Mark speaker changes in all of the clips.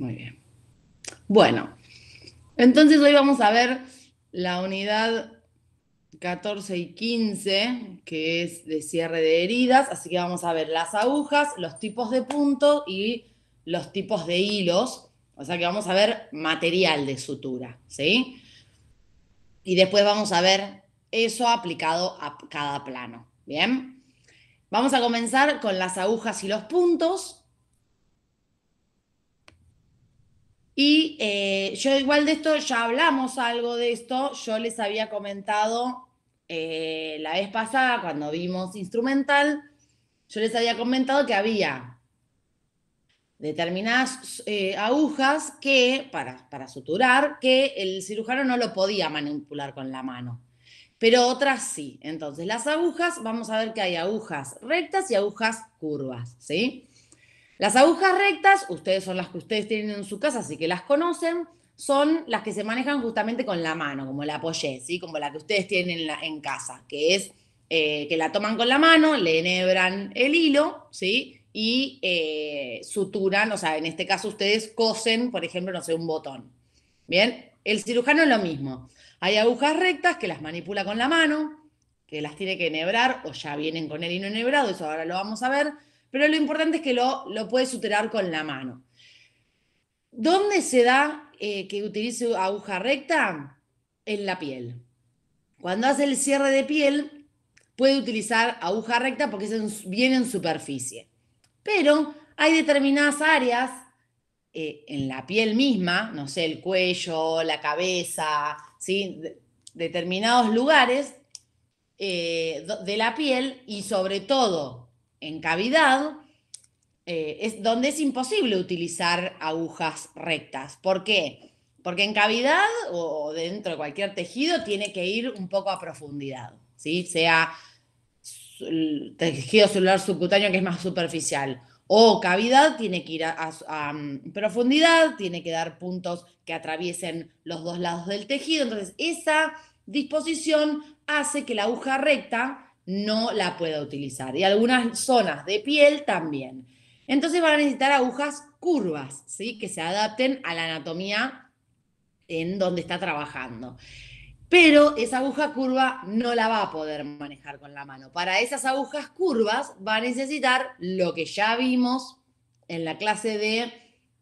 Speaker 1: Muy bien. Bueno, entonces hoy vamos a ver la unidad 14 y 15, que es de cierre de heridas, así que vamos a ver las agujas, los tipos de puntos y los tipos de hilos, o sea que vamos a ver material de sutura, ¿sí? Y después vamos a ver eso aplicado a cada plano, ¿bien? Vamos a comenzar con las agujas y los puntos. Y eh, yo igual de esto, ya hablamos algo de esto, yo les había comentado eh, la vez pasada cuando vimos instrumental, yo les había comentado que había determinadas eh, agujas que, para, para suturar, que el cirujano no lo podía manipular con la mano, pero otras sí. Entonces, las agujas, vamos a ver que hay agujas rectas y agujas curvas, ¿sí? Las agujas rectas, ustedes son las que ustedes tienen en su casa, así que las conocen, son las que se manejan justamente con la mano, como la apoyé, ¿sí? como la que ustedes tienen en, casa, que es eh, que la toman con la mano, le enhebran el hilo, ¿sí? Y eh, suturan, o sea, en este caso ustedes cosen, por ejemplo, no sé, un botón. Bien, el cirujano es lo mismo. Hay agujas rectas que las manipula con la mano, que las tiene que enhebrar o ya vienen con el hilo enhebrado, eso ahora lo vamos a ver pero lo importante es que lo, lo puedes suturar con la mano. ¿Dónde se da eh, que utilice aguja recta? En la piel. Cuando hace el cierre de piel, puede utilizar aguja recta porque es bien en superficie. Pero hay determinadas áreas eh, en la piel misma, no sé, el cuello, la cabeza, ¿sí? determinados lugares eh, de la piel y sobre todo en cavidad, eh, es donde es imposible utilizar agujas rectas. ¿Por qué? Porque en cavidad o dentro de cualquier tejido tiene que ir un poco a profundidad, ¿sí? sea tejido celular subcutáneo que es más superficial o cavidad tiene que ir a, a mm, profundidad, tiene que dar puntos que atraviesen los dos lados del tejido. Entonces, esa disposición hace que la aguja recta no la pueda utilizar. Y algunas zonas de piel también. Entonces van a necesitar agujas curvas, ¿sí? que se adapten a la anatomía en donde está trabajando. Pero esa aguja curva no la va a poder manejar con la mano. Para esas agujas curvas va a necesitar lo que ya vimos en la clase de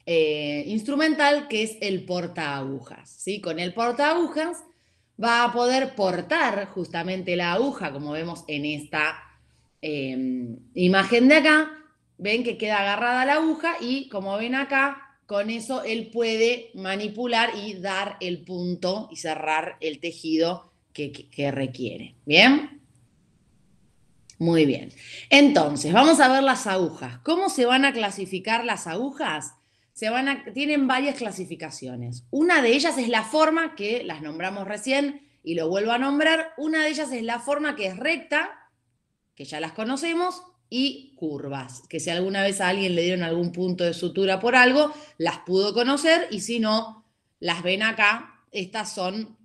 Speaker 1: eh, instrumental, que es el porta agujas. ¿sí? Con el porta agujas va a poder portar justamente la aguja, como vemos en esta em, imagen de acá. Ven que queda agarrada la aguja y como ven acá, con eso él puede manipular y dar el punto y cerrar el tejido que requiere. ¿Bien? Muy bien. Entonces, vamos a ver las agujas. ¿Cómo se van a clasificar las agujas? van tienen varias clasificaciones. Una de ellas es la forma, que las nombramos recién y lo vuelvo a nombrar. Una de ellas es la forma que es recta, que ya las conocemos, y curvas, que si alguna vez a alguien le dieron algún punto de sutura por algo, las pudo conocer y si no, las ven acá. Estas son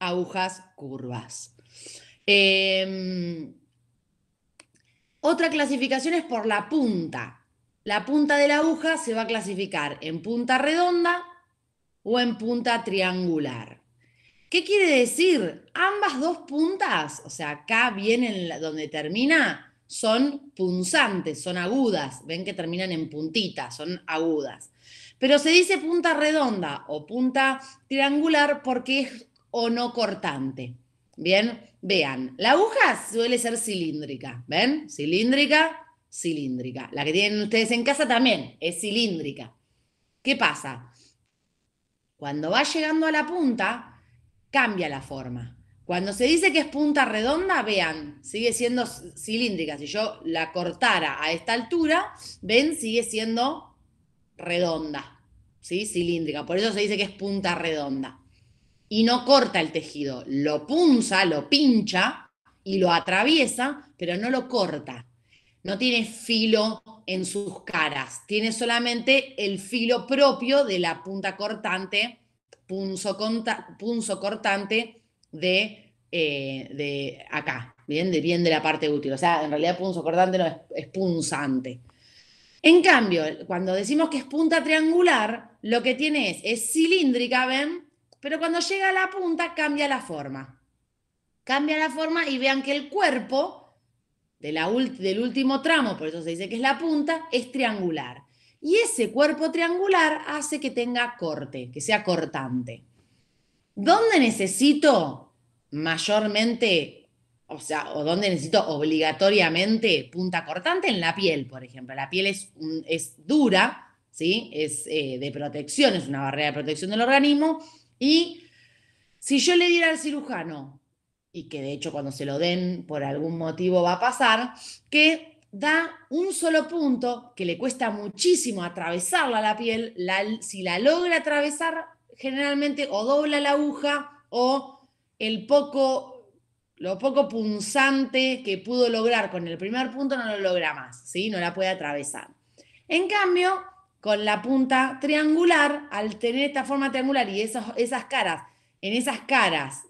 Speaker 1: agujas curvas. Em, otra clasificación es por la punta, la punta de la aguja se va a clasificar en punta redonda o en punta triangular. ¿Qué quiere decir? Ambas dos puntas, o sea, acá vienen donde termina, son punzantes, son agudas. Ven que terminan en puntitas, son agudas. Pero se dice punta redonda o punta triangular porque es o no cortante. Bien, vean, la aguja suele ser cilíndrica, ¿ven? Cilíndrica, cilíndrica. La que tienen ustedes en casa también es cilíndrica. ¿Qué pasa? Cuando va llegando a la punta, cambia la forma. Cuando se dice que es punta redonda, vean, sigue siendo cilíndrica. Si yo la cortara a esta altura, ven, sigue siendo redonda, ¿sí? cilíndrica. Por eso se dice que es punta redonda. Y no corta el tejido, lo punza, lo pincha y lo atraviesa, pero no lo corta no tiene filo en sus caras, tiene solamente el filo propio de la punta cortante, punzo, cortante de, eh, de acá, ¿bien? De, de la parte útil. O sea, en realidad punzo cortante no es, punzante. En cambio, cuando decimos que es punta triangular, lo que tiene es, es cilíndrica, ¿ven? Pero cuando llega a la punta cambia la forma. Cambia la forma y vean que el cuerpo del último tramo, por eso se dice que es la punta, es triangular. Y ese cuerpo triangular hace que tenga corte, que sea cortante. ¿Dónde necesito mayormente, o sea, o dónde necesito obligatoriamente punta cortante? En la piel, por ejemplo. La piel es, es dura, ¿sí? Es eh, de protección, es una barrera de protección del organismo. Y si yo le diera al cirujano, y que de hecho cuando se lo den por algún motivo va a pasar, que da un solo punto que le cuesta muchísimo atravesarla la piel, si la logra atravesar, generalmente o dobla la aguja o el poco, lo poco punzante que pudo lograr con el primer punto no lo logra más, no la puede atravesar. En cambio, con la punta triangular, al tener esta forma triangular y esas, esas caras, en esas caras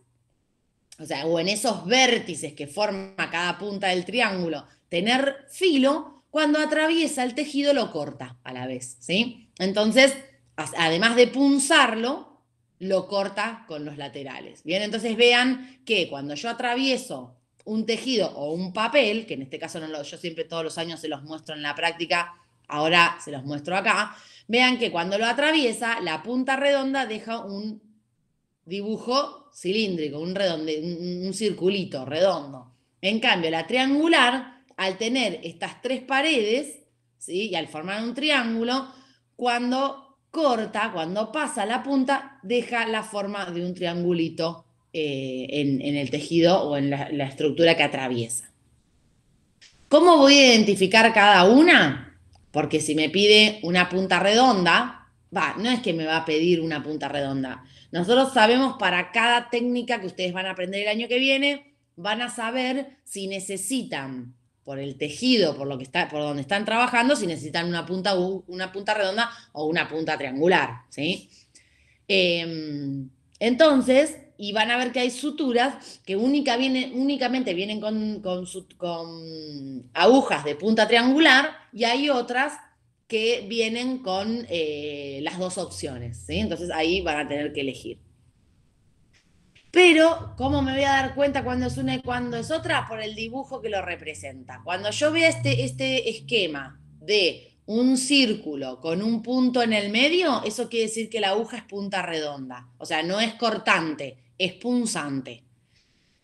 Speaker 1: o sea, o en esos vértices que forma cada punta del triángulo, tener filo, cuando atraviesa el tejido lo corta a la vez, ¿sí? Entonces, además de punzarlo, lo corta con los laterales. Bien, entonces vean que cuando yo atravieso un tejido o un papel, que en este caso no lo, yo siempre todos los años se los muestro en la práctica, ahora se los muestro acá, vean que cuando lo atraviesa, la punta redonda deja un dibujo cilíndrico, un, redondo, un, circulito redondo. En cambio, la triangular, al tener estas tres paredes, ¿sí? y al formar un triángulo, cuando corta, cuando pasa la punta, deja la forma de un triangulito eh, en, el tejido o en la, la estructura que atraviesa. ¿Cómo voy a identificar cada una? Porque si me pide una punta redonda, va, no es que me va a pedir una punta redonda, nosotros sabemos para cada técnica que ustedes van a aprender el año que viene, van a saber si necesitan por el tejido, por lo que está, por donde están trabajando, si necesitan una punta una punta redonda o una punta triangular, ¿sí? Em, entonces, y van a ver que hay suturas que únicamente vienen con agujas de punta triangular y hay otras que vienen con eh, las dos opciones, Entonces ahí van a tener que elegir. Pero, ¿cómo me voy a dar cuenta cuando es una y cuándo es otra? Por el dibujo que lo representa. Cuando yo vea este, este esquema de un círculo con un punto en el medio, eso quiere decir que la aguja es punta redonda. O sea, no es cortante, es punzante.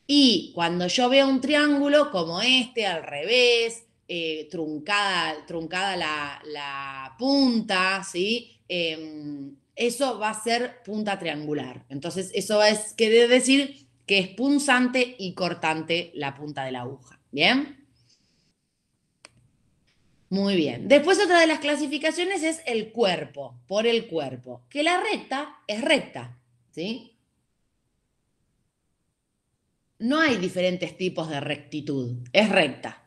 Speaker 1: Y cuando yo veo un triángulo como este, al revés, eh, truncada, truncada la, punta, ¿sí? Em, eso va a ser punta triangular. Entonces, eso es quiere decir que es punzante y cortante la punta de la aguja. ¿Bien? Muy bien. Después otra de las clasificaciones es el cuerpo, por el cuerpo, que la recta es recta, ¿sí? No hay diferentes tipos de rectitud, es recta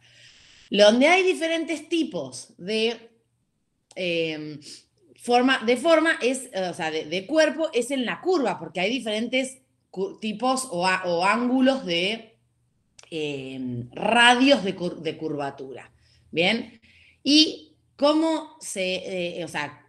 Speaker 1: donde hay diferentes tipos de, em, forma, de forma, es, o sea, de, cuerpo, es en la curva, porque hay diferentes tipos o, ángulos de em, radios de, curvatura. ¿Bien? Y cómo se, eh, o sea,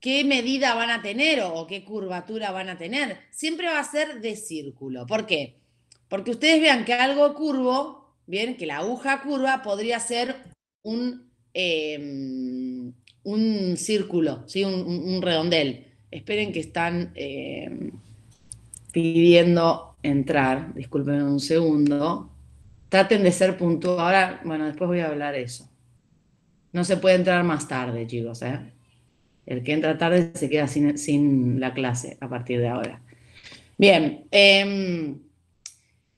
Speaker 1: qué medida van a tener o qué curvatura van a tener, siempre va a ser de círculo. ¿Por qué? Porque ustedes vean que algo curvo bien, que la aguja curva podría ser un, em, un círculo, ¿sí? un, redondel. Esperen que están em, pidiendo entrar, disculpen un segundo. Traten de ser puntuales. Ahora, bueno, después voy a hablar eso. No se puede entrar más tarde, chicos. ¿eh? El que entra tarde se queda sin, sin, la clase a partir de ahora. Bien. Em,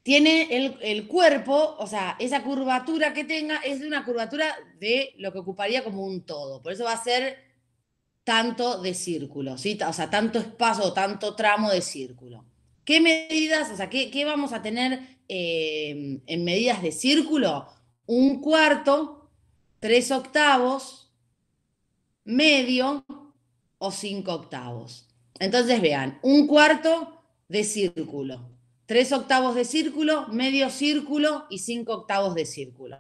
Speaker 1: tiene el, cuerpo, o sea, esa curvatura que tenga es de una curvatura de lo que ocuparía como un todo. Por eso va a ser tanto de círculo, ¿sí? o sea, tanto espacio tanto tramo de círculo. ¿Qué medidas, o sea, qué, vamos a tener em, en medidas de círculo? Un cuarto, tres octavos, medio o cinco octavos. Entonces vean, un cuarto de círculo Tres octavos de círculo, medio círculo y cinco octavos de círculo.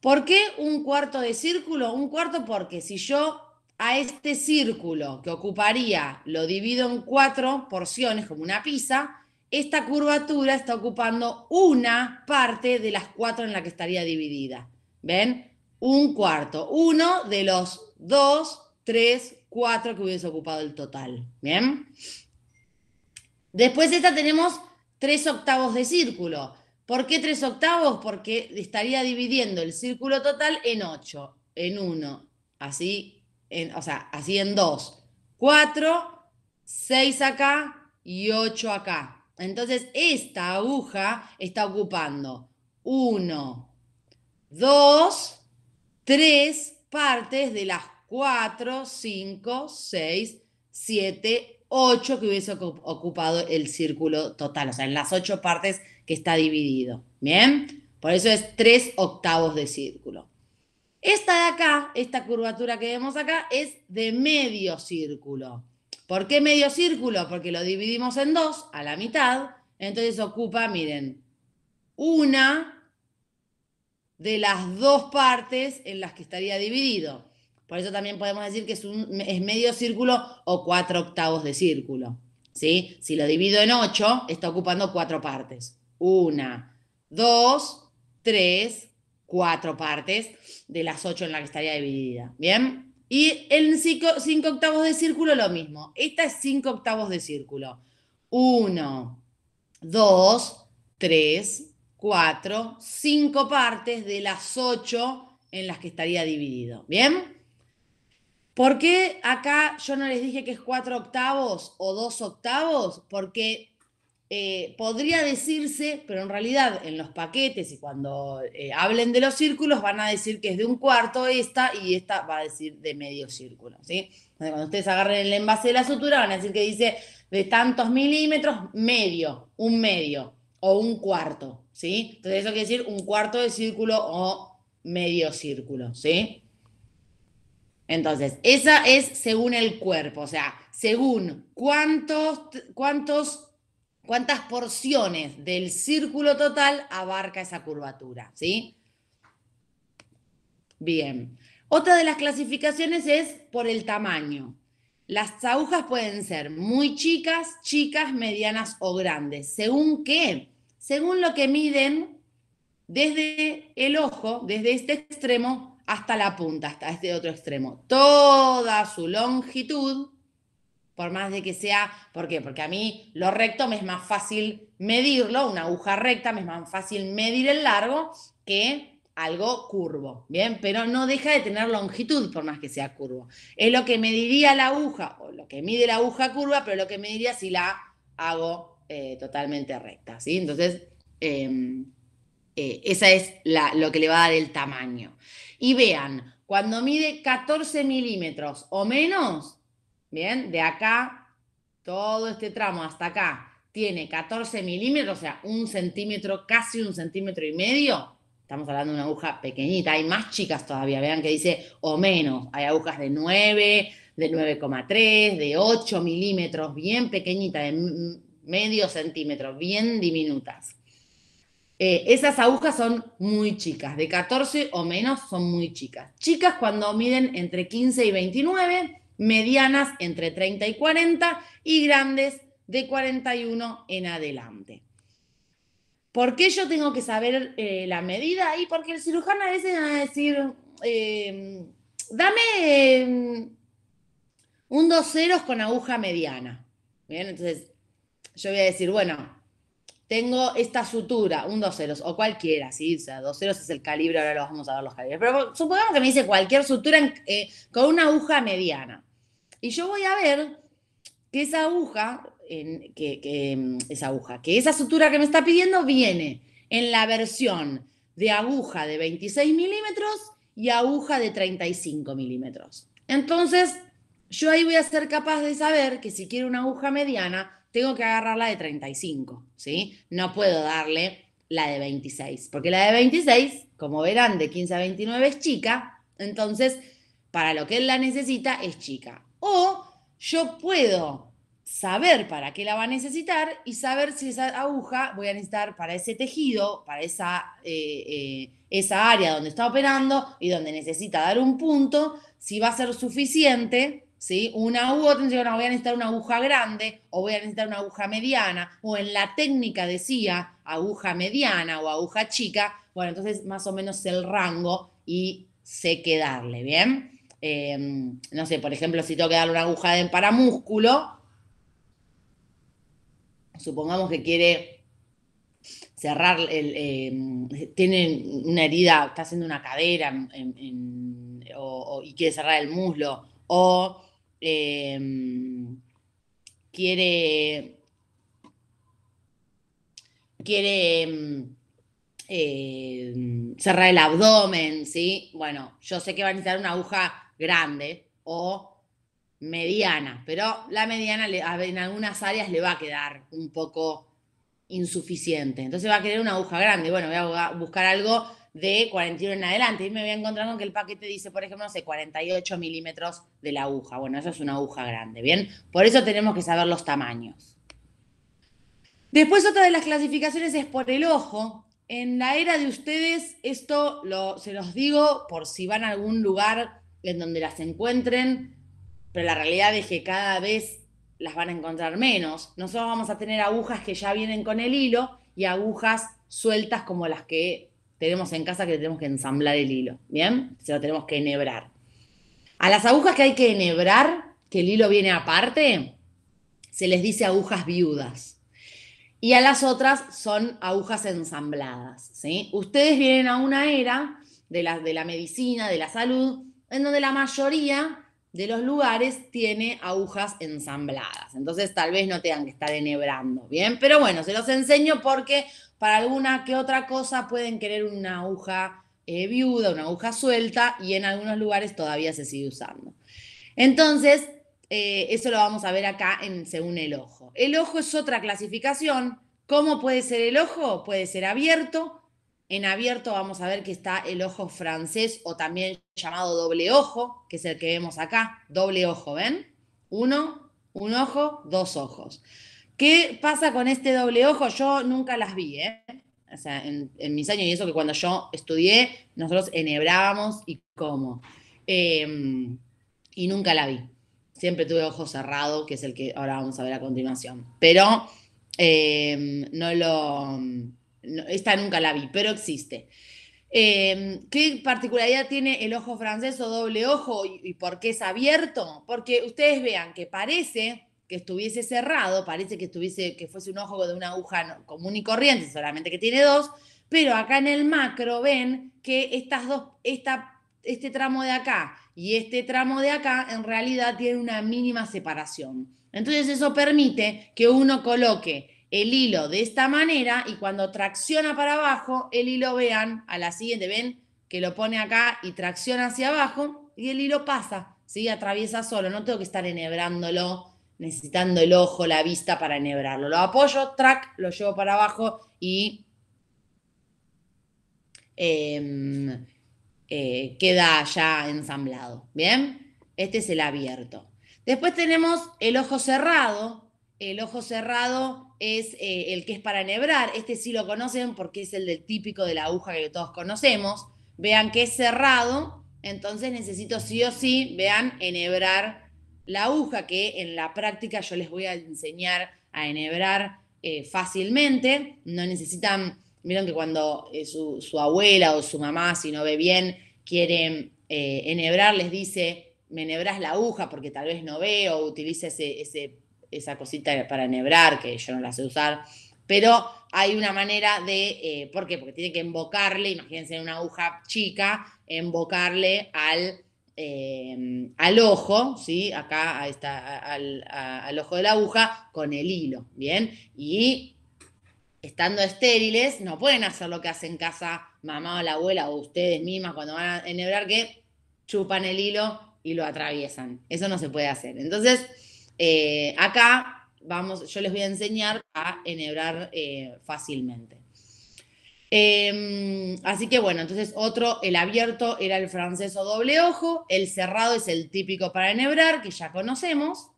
Speaker 1: ¿Por qué un cuarto de círculo? Un cuarto porque si yo a este círculo que ocuparía lo divido en cuatro porciones como una pizza, esta curvatura está ocupando una parte de las cuatro en la que estaría dividida. ¿Ven? Un cuarto. Uno de los dos, tres, cuatro que hubiese ocupado el total. ¿Bien? Después esta tenemos 3 octavos de círculo. ¿Por qué 3 octavos? Porque estaría dividiendo el círculo total en 8. O sea, así en 2. 4, 6 acá y 8 acá. Entonces, esta aguja está ocupando 1, 2, 3 partes de las 4, 5, 6, 7. 8 que hubiese ocupado el círculo total, o sea, en las ocho partes que está dividido. ¿Bien? Por eso es 3 octavos de círculo. Esta de acá, esta curvatura que vemos acá, es de medio círculo. ¿Por qué medio círculo? Porque lo dividimos en dos, a la mitad. Entonces ocupa, miren, una de las dos partes en las que estaría dividido. Por eso también podemos decir que es, un, es medio círculo o cuatro octavos de círculo. ¿sí? Si lo divido en ocho, está ocupando cuatro partes. Una, dos, tres, cuatro partes de las ocho en las que estaría dividida. ¿Bien? Y en cinco, octavos de círculo lo mismo. Esta es cinco octavos de círculo. Uno, dos, tres, cuatro, cinco partes de las ocho en las que estaría dividido. ¿Bien? ¿Por qué acá yo no les dije que es cuatro octavos o dos octavos? Porque eh, podría decirse, pero en realidad en los paquetes y cuando eh, hablen de los círculos van a decir que es de un cuarto esta y esta va a decir de medio círculo, ¿sí? cuando ustedes agarren el envase de la sutura van a decir que dice de tantos milímetros, medio, un medio o un cuarto, ¿sí? Entonces eso quiere decir un cuarto de círculo o medio círculo, ¿sí? Entonces, esa es según el cuerpo, o sea, según cuántos, cuántas porciones del círculo total abarca esa curvatura, ¿sí? Bien. Otra de las clasificaciones es por el tamaño. Las agujas pueden ser muy chicas, chicas, medianas o grandes. ¿Según qué? Según lo que miden desde el ojo, desde este extremo, hasta la punta, hasta este otro extremo. Toda su longitud, por más de que sea, ¿por qué? Porque a mí lo recto me es más fácil medirlo, una aguja recta me es más fácil medir el largo que algo curvo, ¿bien? Pero no deja de tener longitud por más que sea curvo. Es lo que mediría la aguja, o lo que mide la aguja curva, pero lo que mediría si la hago eh, totalmente recta, ¿sí? Entonces, em, eh, esa es lo que le va a dar el tamaño y vean, cuando mide 14 milímetros o menos, bien, de acá, todo este tramo hasta acá, tiene 14 milímetros, o sea, un centímetro, casi un centímetro y medio, estamos hablando de una aguja pequeñita, hay más chicas todavía, vean que dice o menos, hay agujas de 9, de 9,3, de 8 milímetros, bien pequeñitas, de medio centímetro, bien diminutas. Eh, esas agujas son muy chicas, de 14 o menos son muy chicas. Chicas cuando miden entre 15 y 29, medianas entre 30 y 40 y grandes de 41 en adelante. ¿Por qué yo tengo que saber eh, la medida? Y porque el cirujano a veces va a decir, em, dame em, un dos ceros con aguja mediana. entonces yo voy a decir, bueno, tengo esta sutura, un dos ceros, o cualquiera, ¿sí? O sea, dos ceros es el calibre, ahora lo vamos a ver los calibres. Pero supongamos que me dice cualquier sutura eh, con una aguja mediana. Y yo voy a ver que esa aguja, que, em, esa aguja, que esa sutura que me está pidiendo viene en la versión de aguja de 26 milímetros y aguja de 35 milímetros. Entonces, yo ahí voy a ser capaz de saber que si quiero una aguja mediana, tengo que agarrar la de 35, ¿sí? No puedo darle la de 26, porque la de 26, como verán, de 15 a 29 es chica, entonces para lo que él la necesita es chica. O yo puedo saber para qué la va a necesitar y saber si esa aguja voy a necesitar para ese tejido, para esa, eh, eh, esa área donde está operando y donde necesita dar un punto, si va a ser suficiente una u otra, voy a necesitar una aguja grande o voy a necesitar una aguja mediana, o en la técnica decía aguja mediana o aguja chica, bueno, entonces más o menos el rango y sé qué darle, ¿bien? Em, no sé, por ejemplo, si tengo que darle una aguja de, para músculo, supongamos que quiere cerrar, el, em, tiene una herida, está haciendo una cadera y quiere cerrar el muslo, o Em, quiere, quiere em, em, cerrar el abdomen, ¿sí? Bueno, yo sé que va a necesitar una aguja grande o mediana, pero la mediana en algunas áreas le va a quedar un poco insuficiente. Entonces va a querer una aguja grande. Bueno, voy a buscar algo de 41 en adelante. Y me voy a encontrar con que el paquete dice, por ejemplo, no sé, 48 milímetros de la aguja. Bueno, eso es una aguja grande, ¿bien? Por eso tenemos que saber los tamaños. Después otra de las clasificaciones es por el ojo. En la era de ustedes, esto lo, se los digo por si van a algún lugar en donde las encuentren, pero la realidad es que cada vez las van a encontrar menos. Nosotros vamos a tener agujas que ya vienen con el hilo y agujas sueltas como las que tenemos en casa que tenemos que ensamblar el hilo, ¿bien? Se lo tenemos que enhebrar. A las agujas que hay que enhebrar, que el hilo viene aparte, se les dice agujas viudas. Y a las otras son agujas ensambladas, ¿sí? Ustedes vienen a una era de la, de la medicina, de la salud, en donde la mayoría de los lugares tiene agujas ensambladas. Entonces tal vez no tengan que estar enhebrando, ¿bien? Pero bueno, se los enseño porque para alguna que otra cosa pueden querer una aguja eh, viuda, una aguja suelta y en algunos lugares todavía se sigue usando. Entonces, eh, eso lo vamos a ver acá en, según el ojo. El ojo es otra clasificación. ¿Cómo puede ser el ojo? Puede ser abierto. En abierto vamos a ver que está el ojo francés o también llamado doble ojo, que es el que vemos acá. Doble ojo, ¿ven? Uno, un ojo, dos ojos. ¿Qué pasa con este doble ojo? Yo nunca las vi, ¿eh? O sea, en, mis años, y eso que cuando yo estudié, nosotros enhebrábamos y cómo. Em, y nunca la vi. Siempre tuve ojo cerrado, que es el que ahora vamos a ver a continuación. Pero em, no lo. esta nunca la vi, pero existe. Em, ¿Qué particularidad tiene el ojo francés o doble ojo y por qué es abierto? Porque ustedes vean que parece que estuviese cerrado, parece que estuviese, que fuese un ojo de una aguja común y corriente, solamente que tiene dos, pero acá en el macro ven que estas dos, este tramo de acá y este tramo de acá en realidad tiene una mínima separación. Entonces eso permite que uno coloque el hilo de esta manera y cuando tracciona para abajo, el hilo vean a la siguiente, ven que lo pone acá y tracciona hacia abajo y el hilo pasa, ¿sí? atraviesa solo, no tengo que estar enhebrándolo necesitando el ojo, la vista para enhebrarlo. Lo apoyo, track, lo llevo para abajo y em, eh, queda ya ensamblado. ¿Bien? Este es el abierto. Después tenemos el ojo cerrado. El ojo cerrado es eh, el que es para enhebrar. Este sí lo conocen porque es el del típico de la aguja que todos conocemos. Vean que es cerrado, entonces necesito sí o sí, vean, enhebrar la aguja que en la práctica yo les voy a enseñar a enhebrar eh, fácilmente. No necesitan, miren que cuando eh, su, abuela o su mamá, si no ve bien, quieren eh, enhebrar, les dice, me enhebras la aguja porque tal vez no veo, utiliza esa cosita para enhebrar, que yo no la sé usar. Pero hay una manera de, ¿por qué? Porque tiene que invocarle, imagínense una aguja chica, invocarle al Em, al ojo, ¿sí? acá está al, ojo de la aguja, con el hilo, ¿bien? Y estando estériles, no pueden hacer lo que hacen en casa mamá o la abuela o ustedes mismas cuando van a enhebrar, que chupan el hilo y lo atraviesan. Eso no se puede hacer. Entonces, eh, acá vamos, yo les voy a enseñar a enhebrar eh, fácilmente. Em, así que bueno, entonces otro, el abierto era el francés o doble ojo, el cerrado es el típico para enhebrar, que ya conocemos,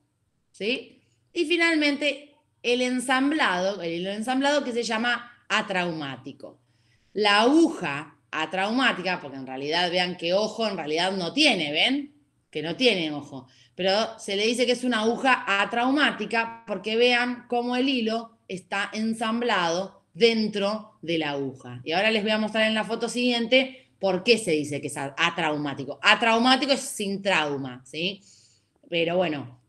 Speaker 1: ¿sí? Y finalmente el ensamblado, el hilo ensamblado que se llama atraumático. La aguja atraumática, porque en realidad vean que ojo en realidad no tiene, ¿ven? Que no tiene ojo, pero se le dice que es una aguja atraumática porque vean cómo el hilo está ensamblado dentro de la aguja. Y ahora les voy a mostrar en la foto siguiente por qué se dice que es atraumático. Atraumático es sin trauma, ¿sí? Pero bueno,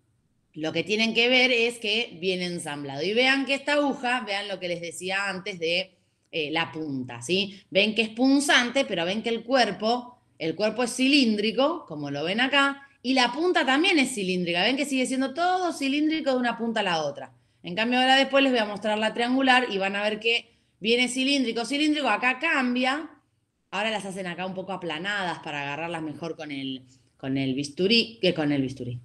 Speaker 1: lo que tienen que ver es que viene ensamblado. Y vean que esta aguja, vean lo que les decía antes de eh, la punta, ¿sí? Ven que es punzante, pero ven que el cuerpo, el cuerpo es cilíndrico, como lo ven acá, y la punta también es cilíndrica. Ven que sigue siendo todo cilíndrico de una punta a la otra. En cambio, ahora después les voy a mostrar la triangular y van a ver que viene cilíndrico, cilíndrico, acá cambia. Ahora las hacen acá un poco aplanadas para agarrarlas mejor con el, con el bisturí, que con el bisturí,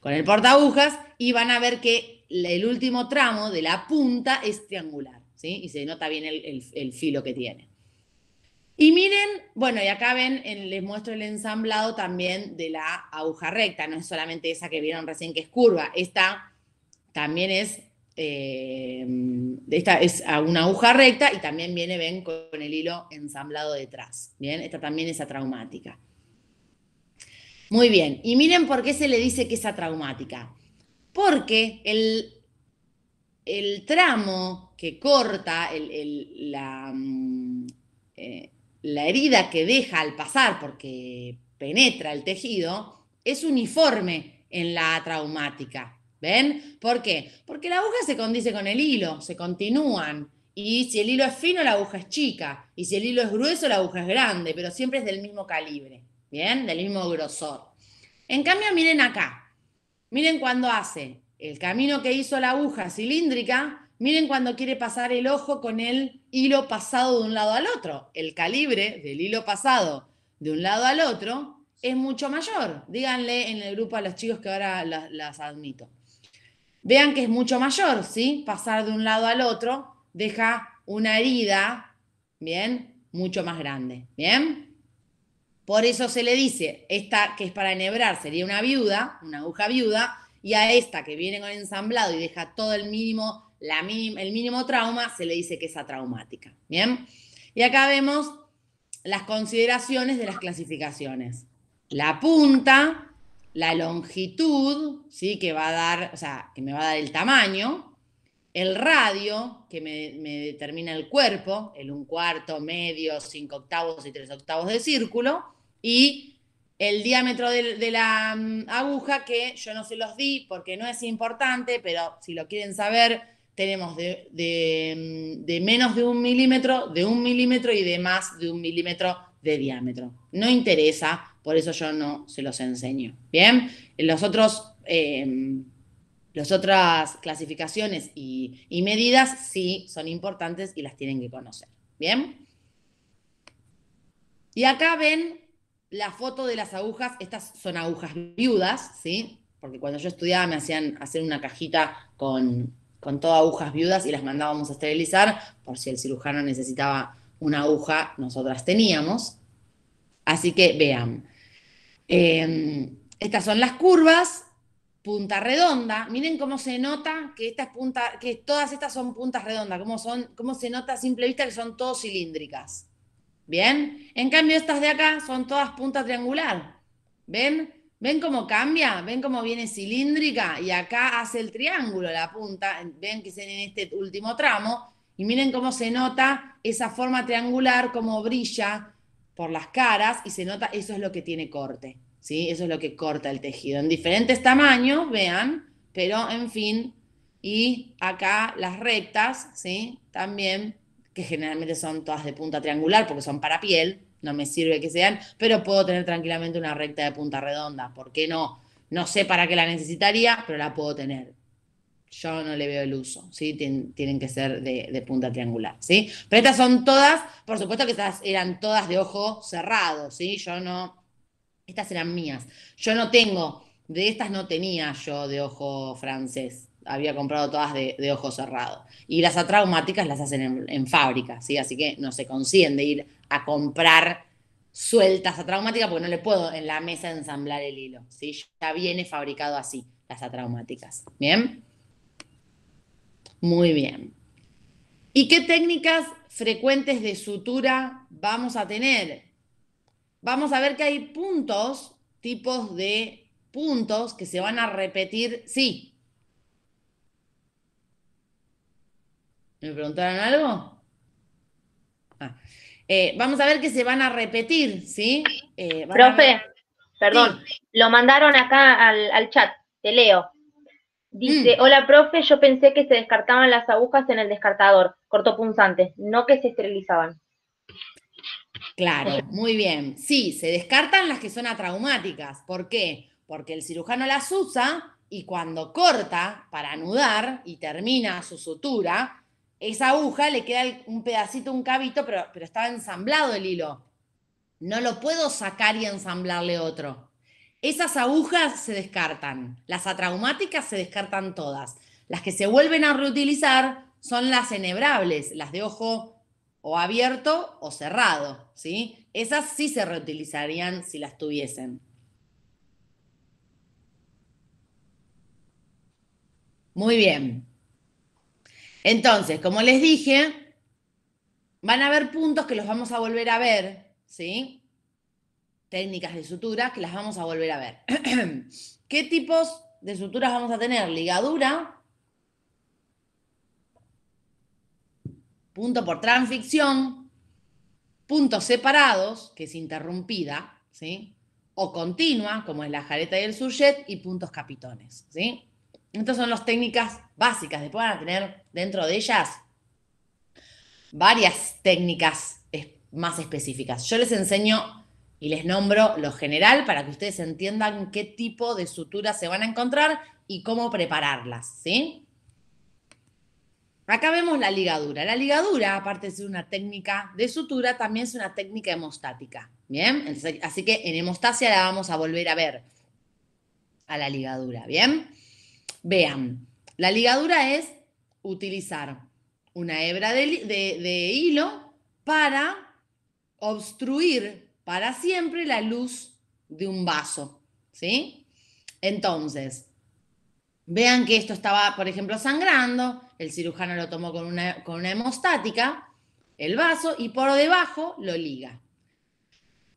Speaker 1: con el porta agujas, y van a ver que el último tramo de la punta es triangular, ¿sí? Y se nota bien el, el filo que tiene. Y miren, bueno, y acá ven, les muestro el ensamblado también de la aguja recta, no es solamente esa que vieron recién que es curva, esta también es, eh, esta es una aguja recta y también viene, ven, con el hilo ensamblado detrás. Bien, esta también es atraumática. Muy bien, y miren por qué se le dice que es atraumática. Porque el, tramo que corta la, mm, eh, la herida que deja al pasar porque penetra el tejido es uniforme en la traumática. ¿Ven? ¿Por qué? Porque la aguja se condice con el hilo, se continúan. Y si el hilo es fino, la aguja es chica. Y si el hilo es grueso, la aguja es grande, pero siempre es del mismo calibre, ¿bien? Del mismo grosor. En cambio, miren acá. Miren cuando hace el camino que hizo la aguja cilíndrica, miren cuando quiere pasar el ojo con el hilo pasado de un lado al otro. El calibre del hilo pasado de un lado al otro es mucho mayor. Díganle en el grupo a los chicos que ahora las, las admito. Vean que es mucho mayor, ¿sí? Pasar de un lado al otro deja una herida, ¿bien? Mucho más grande, ¿bien? Por eso se le dice, esta que es para enhebrar sería una viuda, una aguja viuda, y a esta que viene con ensamblado y deja todo el mínimo, el mínimo trauma, se le dice que es atraumática, ¿bien? Y acá vemos las consideraciones de las clasificaciones. La punta, la longitud, ¿sí? que va a dar, o sea, que me va a dar el tamaño, el radio, que me, determina el cuerpo, el un cuarto, medio, cinco octavos y tres octavos de círculo, y el diámetro de, la mm, aguja, que yo no se los di porque no es importante, pero si lo quieren saber, tenemos de, de mm, menos de un milímetro, de un milímetro y de más de un milímetro de diámetro. No interesa por eso yo no se los enseño. Bien, los otros, em, las otras clasificaciones y, medidas sí son importantes y las tienen que conocer. Bien, y acá ven la foto de las agujas, estas son agujas viudas, ¿sí? Porque cuando yo estudiaba me hacían hacer una cajita con, con todas agujas viudas y las mandábamos a esterilizar por si el cirujano necesitaba una aguja, nosotras teníamos. Así que vean, Em, estas son las curvas, punta redonda. Miren cómo se nota que, que todas estas son puntas redondas, cómo, son, se nota a simple vista que son todas cilíndricas. ¿Bien? En cambio, estas de acá son todas punta triangular. ¿Ven? ¿Ven cómo cambia? ¿Ven cómo viene cilíndrica? Y acá hace el triángulo la punta. Ven que es en este último tramo. Y miren cómo se nota esa forma triangular, cómo brilla por las caras y se nota, eso es lo que tiene corte, ¿sí? Eso es lo que corta el tejido. En diferentes tamaños, vean, pero en fin, y acá las rectas, ¿sí? También, que generalmente son todas de punta triangular porque son para piel, no me sirve que sean, pero puedo tener tranquilamente una recta de punta redonda, ¿por qué no? No sé para qué la necesitaría, pero la puedo tener yo no le veo el uso, ¿sí? tienen que ser de, punta triangular, ¿sí? Pero estas son todas, por supuesto que estas eran todas de ojo cerrado, ¿sí? Yo no, estas eran mías. Yo no tengo, de estas no tenía yo de ojo francés, había comprado todas de, ojo cerrado. Y las atraumáticas las hacen en, fábrica, ¿sí? Así que no se consiguen ir a comprar sueltas atraumáticas porque no le puedo en la mesa ensamblar el hilo, ¿sí? Ya viene fabricado así las atraumáticas, ¿bien? Muy bien. ¿Y qué técnicas frecuentes de sutura vamos a tener? Vamos a ver que hay puntos, tipos de puntos que se van a repetir. Sí. ¿Me preguntaron algo? Ah. Eh, vamos a ver que se van a repetir, ¿sí? Eh, Profe, perdón, lo mandaron acá al, al chat, te leo. Dice, mm. hola profe, yo pensé que se descartaban las agujas en el descartador, cortopunzantes, no que se esterilizaban. Claro, muy bien. Sí, se descartan las que son atraumáticas. ¿Por qué? Porque el cirujano las usa y cuando corta para anudar y termina su sutura, esa aguja le queda un pedacito, un cabito, pero, pero estaba ensamblado el hilo. No lo puedo sacar y ensamblarle otro. Esas agujas se descartan, las atraumáticas se descartan todas. Las que se vuelven a reutilizar son las enebrables, las de ojo o abierto o cerrado, ¿sí? Esas sí se reutilizarían si las tuviesen. Muy bien. Entonces, como les dije, van a haber puntos que los vamos a volver a ver, ¿sí? técnicas de suturas que las vamos a volver a ver. ¿Qué tipos de suturas vamos a tener? Ligadura, punto por transficción, puntos separados, que es interrumpida, ¿sí? o continua, como es la jareta y el sujet, y puntos capitones. ¿sí? Estas son las técnicas básicas. Después van a tener dentro de ellas varias técnicas más específicas. Yo les enseño y les nombro lo general para que ustedes entiendan qué tipo de suturas se van a encontrar y cómo prepararlas, ¿sí? Acá vemos la ligadura. La ligadura, aparte de ser una técnica de sutura, también es una técnica hemostática, ¿bien? así que en hemostasia la vamos a volver a ver, a la ligadura, ¿bien? Vean, la ligadura es utilizar una hebra de hilo para obstruir para siempre la luz de un vaso, ¿sí? Entonces, vean que esto estaba, por ejemplo, sangrando, el cirujano lo tomó con una, hemostática, el vaso, y por debajo lo liga.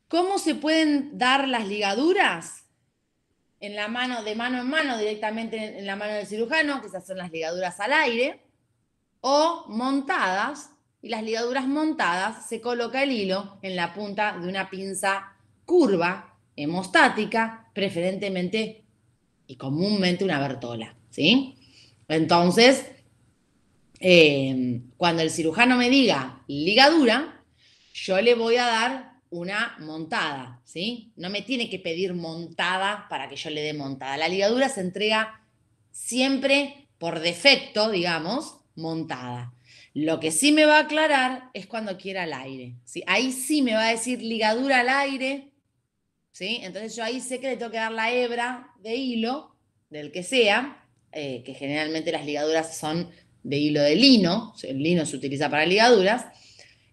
Speaker 1: ¿Cómo se pueden dar las ligaduras? En la mano, de mano en mano, directamente en la mano del cirujano, que esas son las ligaduras al aire, o montadas y las ligaduras montadas se coloca el hilo en la punta de una pinza curva, hemostática, preferentemente y comúnmente una bertola. ¿sí? Entonces, em, cuando el cirujano me diga ligadura, yo le voy a dar una montada, ¿sí? No me tiene que pedir montada para que yo le dé montada. La ligadura se entrega siempre por defecto, digamos, montada. Lo que sí me va a aclarar es cuando quiera el aire. Si Ahí sí me va a decir ligadura al aire. ¿sí? Entonces yo ahí sé que le tengo que dar la hebra de hilo, del que sea, eh, que generalmente las ligaduras son de hilo de lino, el lino se utiliza para ligaduras,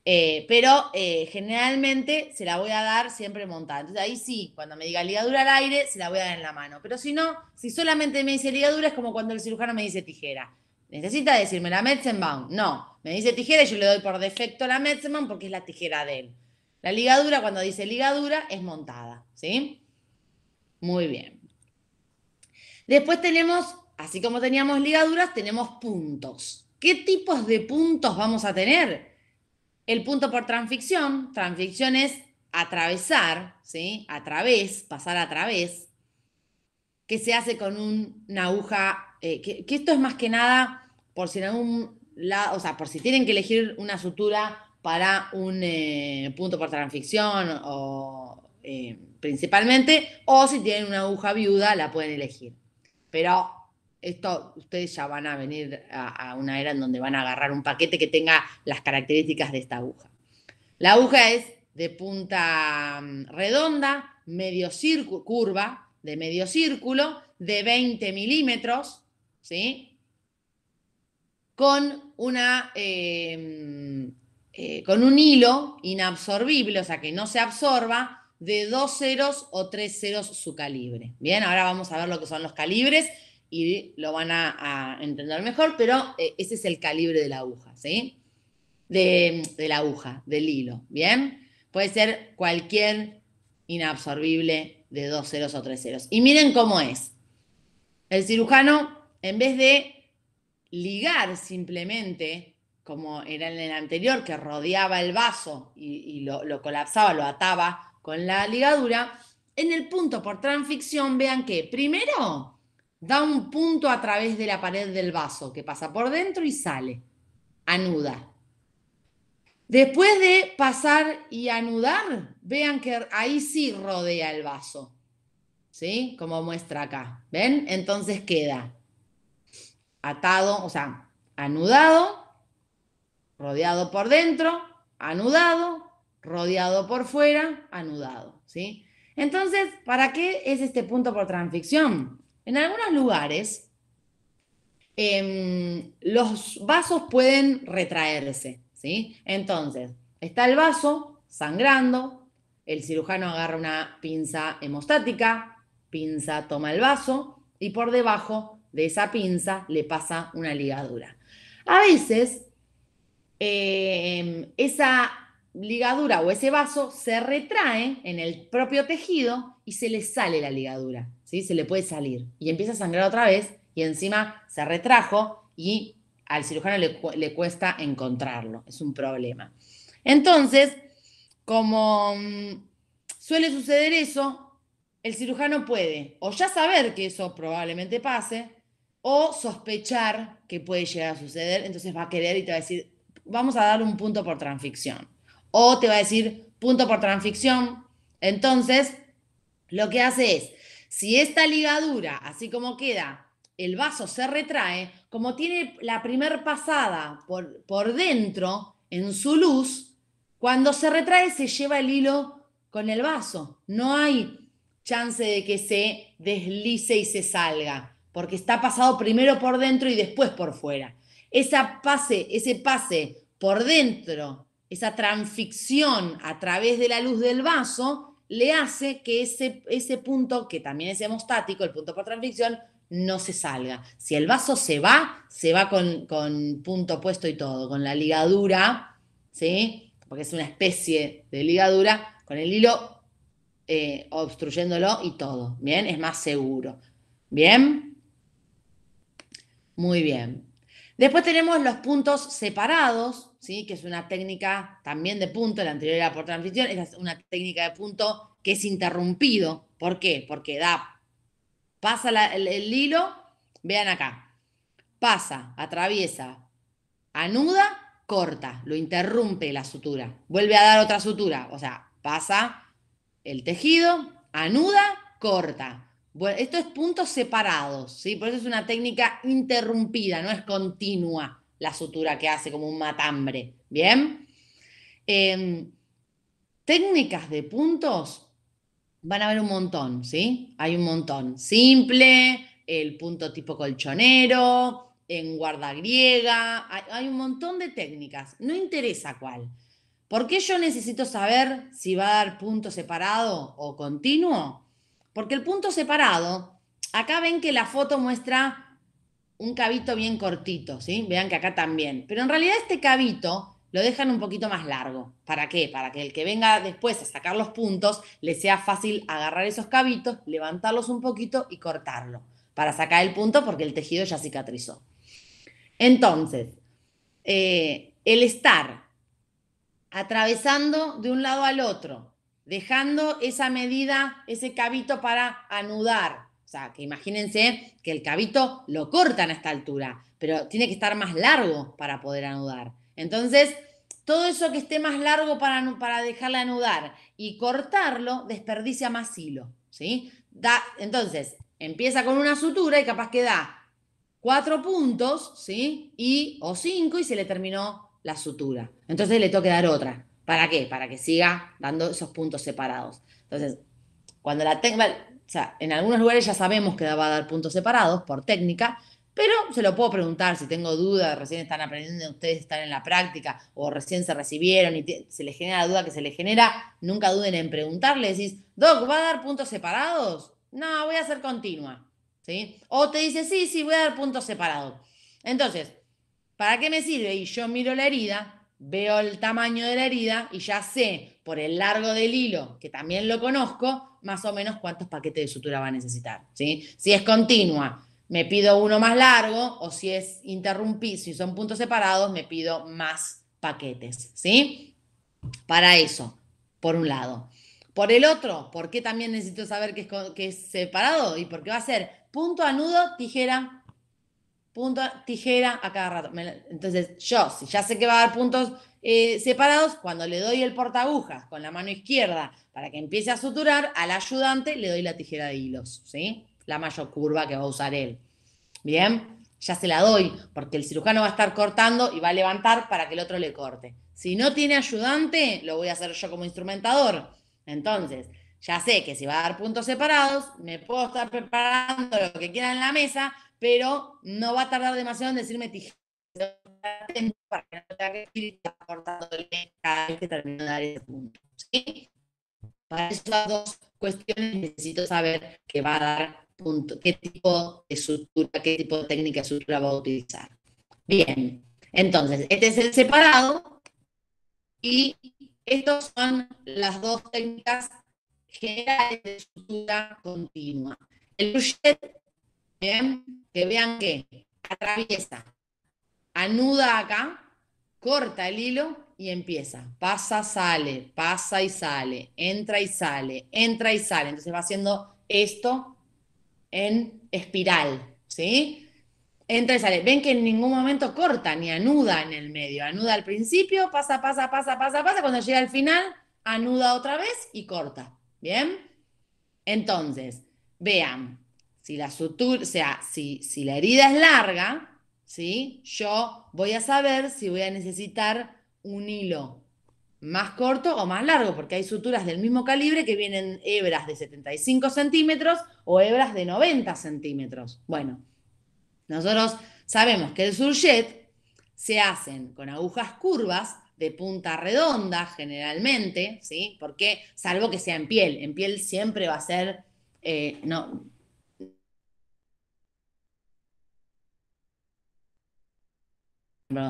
Speaker 1: eh, pero eh, generalmente se la voy a dar siempre montada. Entonces ahí sí, cuando me diga ligadura al aire, se la voy a dar en la mano. Pero si no, si solamente me dice ligadura, es como cuando el cirujano me dice tijera. Necesita decirme la Metzenbaum. No, me dice tijera y yo le doy por defecto la Metzenbaum porque es la tijera de él. La ligadura, cuando dice ligadura, es montada, ¿sí? Muy bien. Después tenemos, así como teníamos ligaduras, tenemos puntos. ¿Qué tipos de puntos vamos a tener? El punto por transficción. Transficción es atravesar, ¿sí? A través, pasar a través que se hace con una aguja, eh, que, esto es más que nada por si en lado, sea, por si tienen que elegir una sutura para un eh, punto por transficción o eh, principalmente, o si tienen una aguja viuda la pueden elegir. Pero esto ustedes ya van a venir a, una era en donde van a agarrar un paquete que tenga las características de esta aguja. La aguja es de punta mm, redonda, medio curva, de medio círculo de 20 milímetros, ¿sí? Con, una, em, eh, con un hilo inabsorbible, o sea, que no se absorba, de dos ceros o tres ceros su calibre. Bien, ahora vamos a ver lo que son los calibres y lo van a, entender mejor, pero eh, ese es el calibre de la aguja, ¿sí? De, de la aguja, del hilo, ¿bien? Puede ser cualquier inabsorbible de dos ceros o tres ceros. Y miren cómo es. El cirujano, en vez de ligar simplemente, como era en el anterior, que rodeaba el vaso y, lo, lo, colapsaba, lo ataba con la ligadura, en el punto por transficción, vean que primero da un punto a través de la pared del vaso, que pasa por dentro y sale, anuda. Después de pasar y anudar, vean que ahí sí rodea el vaso, ¿sí? Como muestra acá, ¿ven? Entonces queda atado, o sea, anudado, rodeado por dentro, anudado, rodeado por fuera, anudado, ¿sí? Entonces, ¿para qué es este punto por transficción? En algunos lugares, em, los vasos pueden retraerse, ¿sí? Entonces, está el vaso sangrando, el cirujano agarra una pinza hemostática, pinza toma el vaso y por debajo de esa pinza le pasa una ligadura. A veces eh, esa ligadura o ese vaso se retrae en el propio tejido y se le sale la ligadura, ¿sí? se le puede salir y empieza a sangrar otra vez y encima se retrajo y al cirujano le cuesta encontrarlo, es un problema. Entonces, como mm, suele suceder eso, el cirujano puede o ya saber que eso probablemente pase o sospechar que puede llegar a suceder, entonces va a querer y te va a decir, vamos a dar un punto por transficción. O te va a decir, punto por transficción. Entonces, lo que hace es, si esta ligadura, así como queda, el vaso se retrae, como tiene la primer pasada por, por dentro en su luz, cuando se retrae se lleva el hilo con el vaso. No hay chance de que se deslice y se salga, porque está pasado primero por dentro y después por fuera. Esa pase, ese pase por dentro, esa transficción a través de la luz del vaso, le hace que ese, ese punto, que también es hemostático, el punto por transficción, no se salga. Si el vaso se va, se va con, con punto puesto y todo, con la ligadura, ¿sí? porque es una especie de ligadura, con el hilo eh, obstruyéndolo y todo. Bien, es más seguro. Bien. Muy bien. Después tenemos los puntos separados, ¿sí? que es una técnica también de punto, la anterior era por transición, es una técnica de punto que es interrumpido. ¿Por qué? Porque da, pasa el hilo, vean acá, pasa, atraviesa, anuda corta, lo interrumpe la sutura, vuelve a dar otra sutura, o sea, pasa el tejido, anuda, corta. Bueno, esto es puntos separados, ¿sí? Por eso es una técnica interrumpida, no es continua la sutura que hace como un matambre, ¿bien? Em, técnicas de puntos van a haber un montón, ¿sí? Hay un montón. Simple, el punto tipo colchonero, en guarda griega, hay un montón de técnicas, no interesa cuál. ¿Por qué yo necesito saber si va a dar punto separado o continuo? Porque el punto separado, acá ven que la foto muestra un cabito bien cortito, ¿sí? Vean que acá también. Pero en realidad este cabito lo dejan un poquito más largo. ¿Para qué? Para que el que venga después a sacar los puntos le sea fácil agarrar esos cabitos, levantarlos un poquito y cortarlo para sacar el punto porque el tejido ya cicatrizó. Entonces, eh, el estar atravesando de un lado al otro, dejando esa medida, ese cabito para anudar. O sea, que imagínense que el cabito lo cortan a esta altura, pero tiene que estar más largo para poder anudar. Entonces, todo eso que esté más largo para, para dejarla anudar y cortarlo desperdicia más hilo. ¿sí? Da, entonces, empieza con una sutura y capaz que da cuatro puntos, ¿sí? Y, o cinco, y se le terminó la sutura. Entonces le toca dar otra. ¿Para qué? Para que siga dando esos puntos separados. Entonces, cuando la técnica, o sea, en algunos lugares ya sabemos que va a dar puntos separados por técnica, pero se lo puedo preguntar si tengo dudas, recién están aprendiendo, ustedes están en la práctica o recién se recibieron y se les genera la duda que se les genera, nunca duden en preguntarle, decís, Doc, ¿va a dar puntos separados? No, voy a hacer continua. O te dice, sí, sí, voy a dar puntos separados. Entonces, ¿para qué me sirve? Y yo miro la herida, veo el tamaño de la herida y ya sé por el largo del hilo, que también lo conozco, más o menos cuántos paquetes de sutura va a necesitar, Si es continua, me pido uno más largo o si es interrumpido, si son puntos separados, me pido más paquetes, ¿sí? Para eso, por un lado. Por el otro, ¿por qué también necesito saber que es, que separado? Y por qué va a ser punto, a nudo, tijera, punto, tijera a cada rato. Entonces, yo, si ya sé que va a dar puntos eh, separados, cuando le doy el portagujas con la mano izquierda para que empiece a suturar, al ayudante le doy la tijera de hilos, ¿sí? La mayor curva que va a usar él. Bien, ya se la doy, porque el cirujano va a estar cortando y va a levantar para que el otro le corte. Si no tiene ayudante, lo voy a hacer yo como instrumentador. Entonces, ya sé que si va a dar puntos separados, me puedo estar preparando lo que quiera en la mesa, pero no va a tardar demasiado en decirme tijera para que no tenga que ir cortándole cada vez que termino de dar ese punto. ¿sí? Para esas dos cuestiones necesito saber qué va a dar punto, qué tipo de sutura, qué tipo de técnica de sutura va a utilizar. Bien, entonces, este es el separado y estas son las dos técnicas que estructura continua. El crochet, que vean que atraviesa, anuda acá, corta el hilo y empieza. Pasa, sale, pasa y sale, entra y sale, entra y sale. Entonces va haciendo esto en espiral, ¿sí? Entra y sale. Ven que en ningún momento corta ni anuda en el medio. Anuda al principio, pasa, pasa, pasa, pasa, pasa. Cuando llega al final, anuda otra vez y corta. ¿Bien? Entonces, vean, si la sutura, sea, si, la herida es larga, ¿sí? Yo voy a saber si voy a necesitar un hilo más corto o más largo, porque hay suturas del mismo calibre que vienen hebras de 75 centímetros o hebras de 90 centímetros. Bueno, nosotros sabemos que el surjet se hacen con agujas curvas de punta redonda generalmente, ¿sí? Porque, salvo que sea en piel, en piel siempre va a ser, eh, no,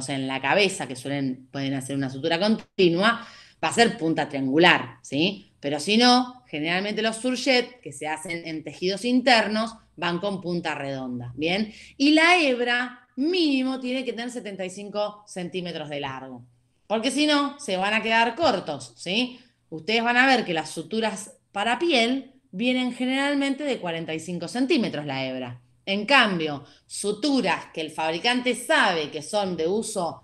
Speaker 1: sé, en la cabeza, que suelen, pueden hacer una sutura continua, va a ser punta triangular, ¿sí? Pero si no, generalmente los surjet, que se hacen en tejidos internos, van con punta redonda, ¿bien? Y la hebra mínimo tiene que tener 75 centímetros de largo porque si no, se van a quedar cortos, ¿sí? Ustedes van a ver que las suturas para piel vienen generalmente de 45 centímetros la hebra. En cambio, suturas que el fabricante sabe que son de uso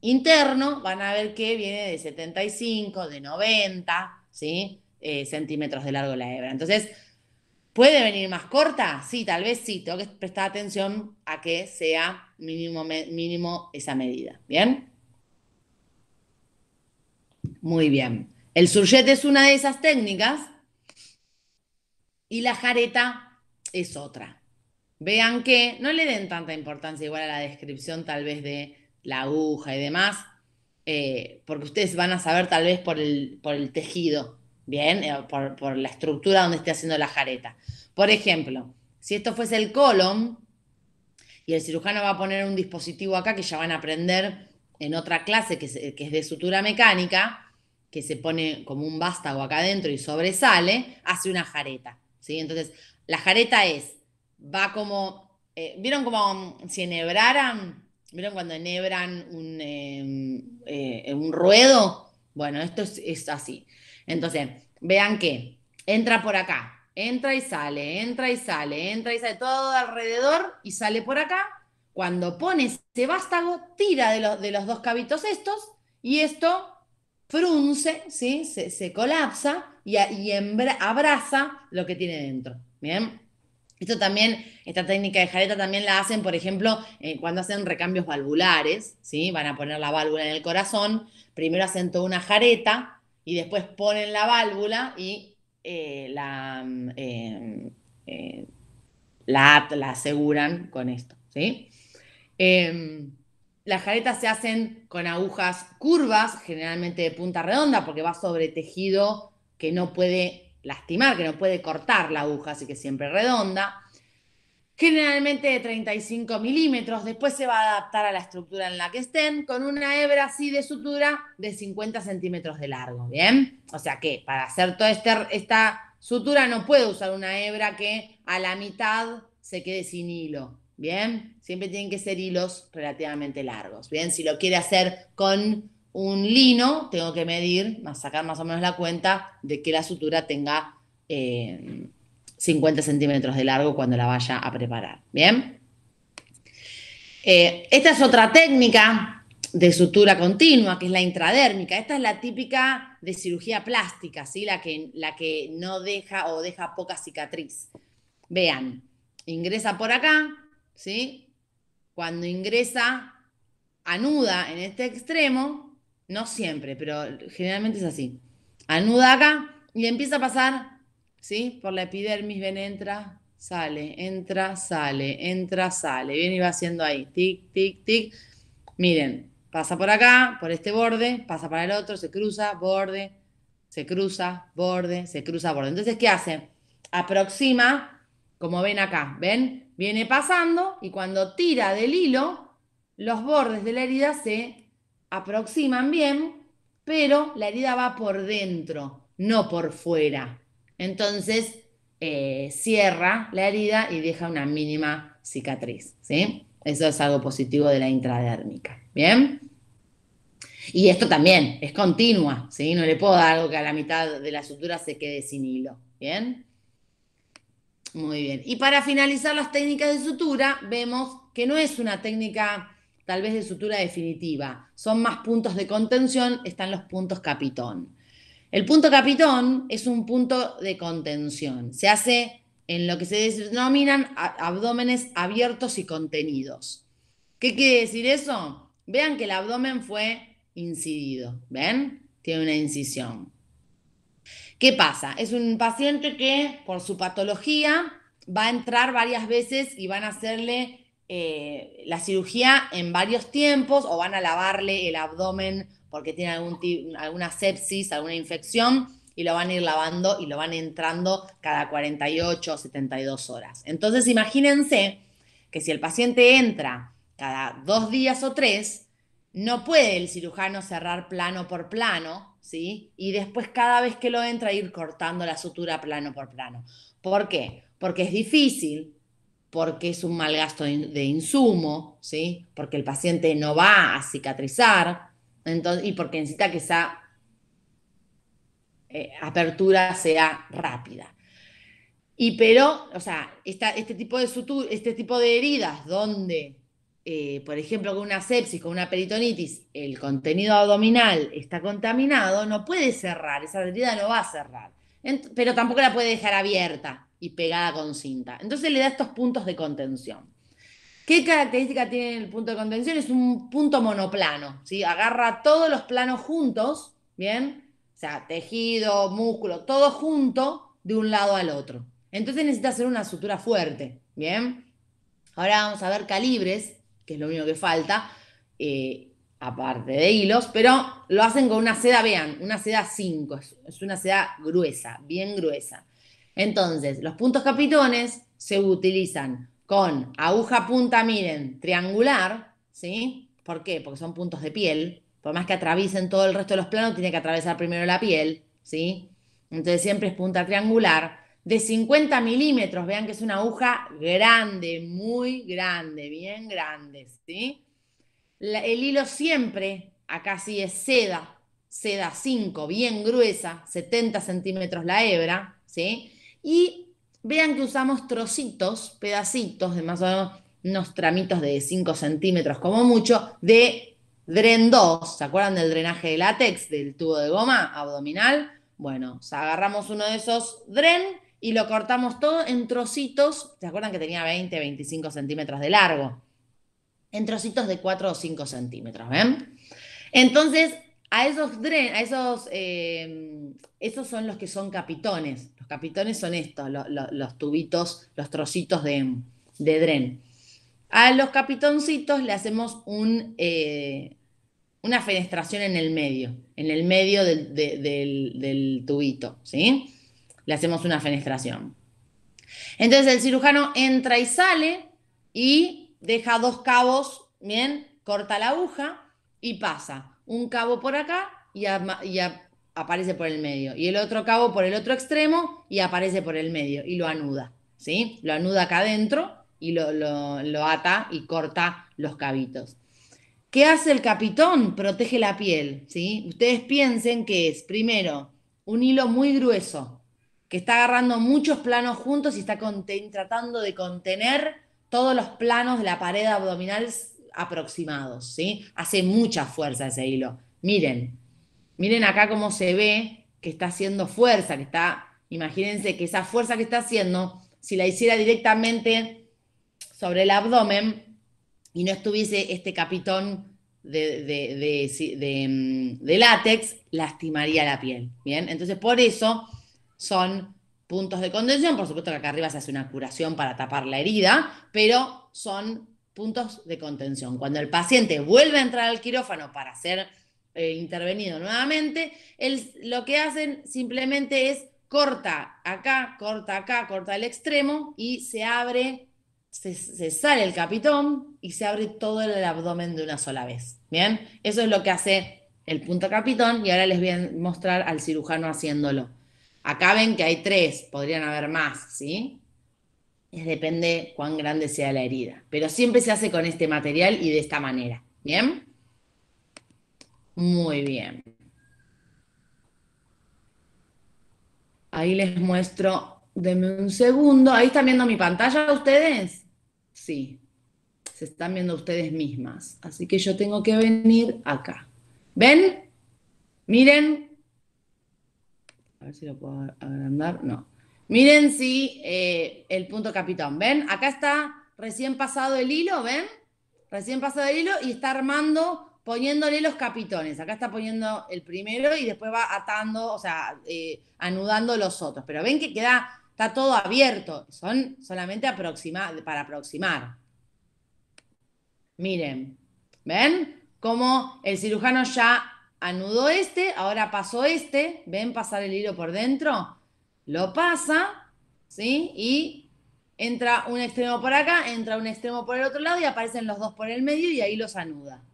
Speaker 1: interno, van a ver que viene de 75, de 90, ¿sí? Eh, centímetros de largo la hebra. Entonces, ¿puede venir más corta? Sí, tal vez sí. Tengo que prestar atención a que sea mínimo, mínimo esa medida. ¿Bien? Muy bien. El surjet es una de esas técnicas y la jareta es otra. Vean que no le den tanta importancia igual a la descripción tal vez de la aguja y demás, eh, porque ustedes van a saber tal vez por el, por el tejido, ¿bien? Eh, por, por, la estructura donde esté haciendo la jareta. Por ejemplo, si esto fuese el colon y el cirujano va a poner un dispositivo acá que ya van a aprender en otra clase que, es de sutura mecánica, que se pone como un vástago acá adentro y sobresale, hace una jareta. Entonces, la jareta es, va como, eh, ¿vieron como si enhebraran? ¿Vieron cuando enhebran un, em, eh, un ruedo? Bueno, esto es así. Entonces, vean que entra por acá, entra y sale, entra y sale, entra y sale, todo alrededor y sale por acá cuando pone ese vástago, tira de, los dos cabitos estos y esto frunce, ¿sí? se, colapsa y, abraza lo que tiene dentro. Bien. Esto también, esta técnica de jareta también la hacen, por ejemplo, eh, cuando hacen recambios valvulares, ¿sí? Van a poner la válvula en el corazón, primero hacen toda una jareta y después ponen la válvula y eh, la, mm, eh, mm, la, la aseguran con esto, ¿sí? Em, las jaretas se hacen con agujas curvas, generalmente de punta redonda, porque va sobre tejido que no puede lastimar, que no puede cortar la aguja, así que siempre redonda. Generalmente de 35 milímetros, después se va a adaptar a la estructura en la que estén, con una hebra así de sutura de 50 centímetros de largo, ¿bien? O sea que para hacer toda este esta sutura no puedo usar una hebra que a la mitad se quede sin hilo, Bien, siempre tienen que ser hilos relativamente largos. Bien, si lo quiere hacer con un lino, tengo que medir, sacar más o menos la cuenta de que la sutura tenga 50 eh, centímetros de largo cuando la vaya a preparar. Bien. Eh, esta es otra técnica de sutura continua, que es la intradérmica. Esta es la típica de cirugía plástica, ¿sí? la, que, la que no deja o deja poca cicatriz. Vean, ingresa por acá, ¿sí? Cuando ingresa, anuda en este extremo, no siempre, pero generalmente es así. Anuda acá y empieza a pasar, ¿sí? Por la epidermis, ven, entra, sale, entra, sale, entra, sale. Viene y va haciendo ahí, tic, tic, tic. Miren, pasa por acá, por este borde, pasa para el otro, se cruza, borde, se cruza, borde, se cruza, borde. Entonces, ¿qué hace? Aproxima como ven acá, ¿ven? Viene pasando y cuando tira del hilo, los bordes de la herida se aproximan bien, pero la herida va por dentro, no por fuera. Entonces, eh, cierra la herida y deja una mínima cicatriz, ¿sí? Eso es algo positivo de la intradérmica, ¿bien? Y esto también es continua, ¿sí? No le puedo dar algo que a la mitad de la sutura se quede sin hilo, ¿bien? Muy bien. Y para finalizar las técnicas de sutura, vemos que no es una técnica tal vez de sutura definitiva. Son más puntos de contención, están los puntos capitón. El punto capitón es un punto de contención. Se hace en lo que se denominan abdómenes abiertos y contenidos. ¿Qué quiere decir eso? Vean que el abdomen fue incidido, ¿ven? Tiene una incisión. ¿Qué pasa? Es un paciente que por su patología va a entrar varias veces y van a hacerle eh, la cirugía en varios tiempos o van a lavarle el abdomen porque tiene alguna sepsis, alguna infección y lo van a ir lavando y lo van entrando cada 48 o 72 horas. Entonces imagínense que si el paciente entra cada dos días o tres, no puede el cirujano cerrar plano por plano ¿sí? Y después cada vez que lo entra ir cortando la sutura plano por plano. ¿Por qué? Porque es difícil, porque es un mal gasto de insumo, ¿sí? Porque el paciente no va a cicatrizar, entonces, y porque necesita que esa eh, apertura sea rápida. Y pero, o sea, este, tipo de este tipo de heridas donde eh, por ejemplo, con una sepsis, con una peritonitis, el contenido abdominal está contaminado, no puede cerrar, esa herida no va a cerrar, pero tampoco la puede dejar abierta y pegada con cinta. Entonces le da estos puntos de contención. ¿Qué característica tiene el punto de contención? Es un punto monoplano, ¿sí? agarra todos los planos juntos, ¿bien? O sea, tejido, músculo, todo junto de un lado al otro. Entonces necesita hacer una sutura fuerte, ¿bien? Ahora vamos a ver calibres que es lo único que falta, eh, aparte de hilos, pero lo hacen con una seda, vean, una seda 5, es una seda gruesa, bien gruesa. Entonces, los puntos capitones se utilizan con aguja punta, miren, triangular, ¿sí? ¿Por qué? Porque son puntos de piel. Por más que atraviesen todo el resto de los planos, tiene que atravesar primero la piel, ¿sí? Entonces siempre es punta triangular de 50 milímetros. Vean que es una aguja grande, muy grande, bien grande. ¿sí? el hilo siempre, acá sí es seda, seda 5, bien gruesa, 70 centímetros la hebra. ¿sí? Y vean que usamos trocitos, pedacitos de más o menos unos tramitos de 5 centímetros como mucho, de Dren 2. ¿Se acuerdan del drenaje de látex, del tubo de goma abdominal? Bueno, agarramos uno de esos Dren y lo cortamos todo en trocitos, ¿se acuerdan que tenía 20, 25 centímetros de largo? En trocitos de 4 o 5 centímetros, ¿ven? Entonces, a esos, a esos, em, esos son los que son capitones. Los capitones son estos, los, tubitos, los trocitos de, de, dren. A los capitoncitos le hacemos eh, una fenestración en el medio, en el medio del, del, del tubito, ¿sí? le hacemos una fenestración. Entonces el cirujano entra y sale y deja dos cabos, bien, corta la aguja y pasa un cabo por acá y, aparece por el medio, y el otro cabo por el otro extremo y aparece por el medio y lo anuda, ¿sí? Lo anuda acá adentro y lo, ata y corta los cabitos. ¿Qué hace el capitón? Protege la piel, ¿sí? Ustedes piensen que es, primero, un hilo muy grueso, que está agarrando muchos planos juntos y está tratando de contener todos los planos de la pared abdominal aproximados, ¿sí? Hace mucha fuerza ese hilo. Miren, miren acá cómo se ve que está haciendo fuerza, que está, imagínense que esa fuerza que está haciendo, si la hiciera directamente sobre el abdomen y no estuviese este capitón de, de, de mm, látex, lastimaría la piel, ¿bien? Entonces, por eso son puntos de contención. Por supuesto que acá arriba se hace una curación para tapar la herida, pero son puntos de contención. Cuando el paciente vuelve a entrar al quirófano para ser eh, intervenido nuevamente, lo que hacen simplemente es corta acá, corta acá, corta el extremo y se abre, se, se sale el capitón y se abre todo el abdomen de una sola vez. Bien, eso es lo que hace el punto capitón y ahora les voy a mostrar al cirujano haciéndolo. Acá ven que hay tres, podrían haber más, ¿sí? Es depende cuán grande sea la herida. Pero siempre se hace con este material y de esta manera. ¿Bien? Muy bien. Ahí les muestro, denme un segundo. ¿Ahí están viendo mi pantalla ustedes? Sí, se están viendo ustedes mismas. Así que yo tengo que venir acá. ¿Ven? Miren a ver si lo puedo agrandar. No. Miren si eh, el punto capitón, ¿Ven? Acá está recién pasado el hilo, ¿ven? Recién pasado el hilo y está armando, poniéndole los capitones. Acá está poniendo el primero y después va atando, o sea, eh, anudando los otros. Pero ven que queda, está todo abierto. Son solamente para aproximar. Miren, ¿ven? Como el cirujano ya Anudo este, ahora pasó este, ven pasar el hilo por dentro, lo pasa, ¿sí? Y entra un extremo por acá, entra un extremo por el otro lado y aparecen los dos por el medio y ahí los anuda.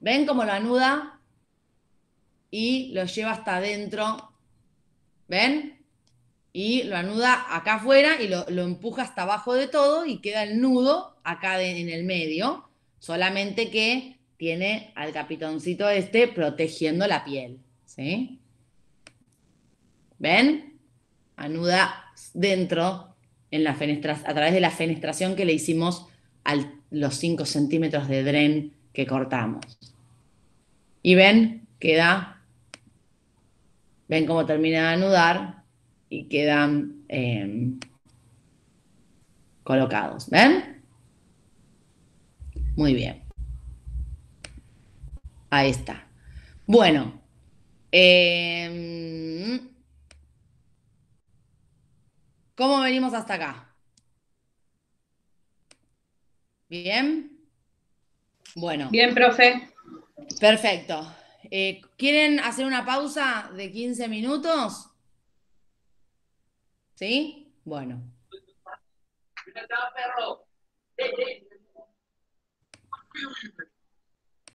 Speaker 1: ¿Ven cómo lo anuda? Y lo lleva hasta adentro. ¿Ven? Y lo anuda acá afuera y lo, empuja hasta abajo de todo y queda el nudo acá en el medio. Solamente que tiene al capitoncito este protegiendo la piel. ¿Sí? ¿Ven? Anuda dentro, en la a través de la fenestración que le hicimos a los 5 centímetros de dren que cortamos. Y ven, queda, ven cómo termina de anudar y quedan em, colocados. ¿Ven? Muy bien. Ahí está. Bueno. Em, ¿Cómo venimos hasta acá? ¿Bien? Bueno. Bien, profe. Perfecto. Eh, ¿Quieren hacer una pausa de 15 minutos? ¿Sí? Bueno.